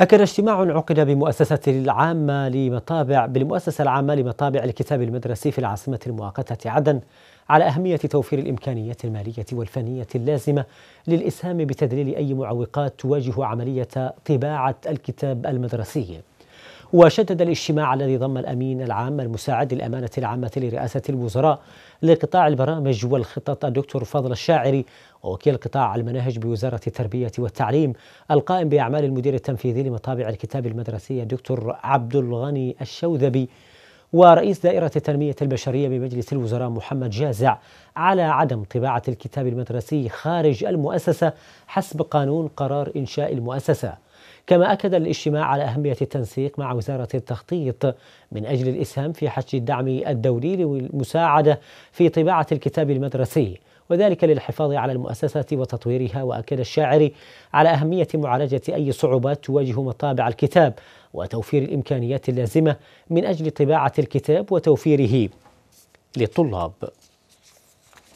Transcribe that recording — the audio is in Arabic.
أكد اجتماع عقد بمؤسسة العامة لمطابع بالمؤسسة العامة لمطابع الكتاب المدرسي في العاصمة المؤقتة عدن على أهمية توفير الإمكانيات المالية والفنية اللازمة للإسهام بتذليل أي معوقات تواجه عملية طباعة الكتاب المدرسي. وشدد الاجتماع الذي ضم الأمين العام المساعد للأمانة العامة لرئاسة الوزراء لقطاع البرامج والخطط الدكتور فضل الشاعري ووكيل قطاع المناهج بوزارة التربية والتعليم القائم بأعمال المدير التنفيذي لمطابع الكتاب المدرسي الدكتور عبد الغني الشوذبي ورئيس دائرة التنمية البشرية بمجلس الوزراء محمد جازع على عدم طباعة الكتاب المدرسي خارج المؤسسة حسب قانون قرار إنشاء المؤسسة كما أكد الاجتماع على أهمية التنسيق مع وزارة التخطيط من أجل الإسهام في حشد الدعم الدولي للمساعدة في طباعة الكتاب المدرسي وذلك للحفاظ على المؤسسة وتطويرها وأكد الشاعر على أهمية معالجة أي صعوبات تواجه مطابع الكتاب وتوفير الإمكانيات اللازمة من أجل طباعة الكتاب وتوفيره للطلاب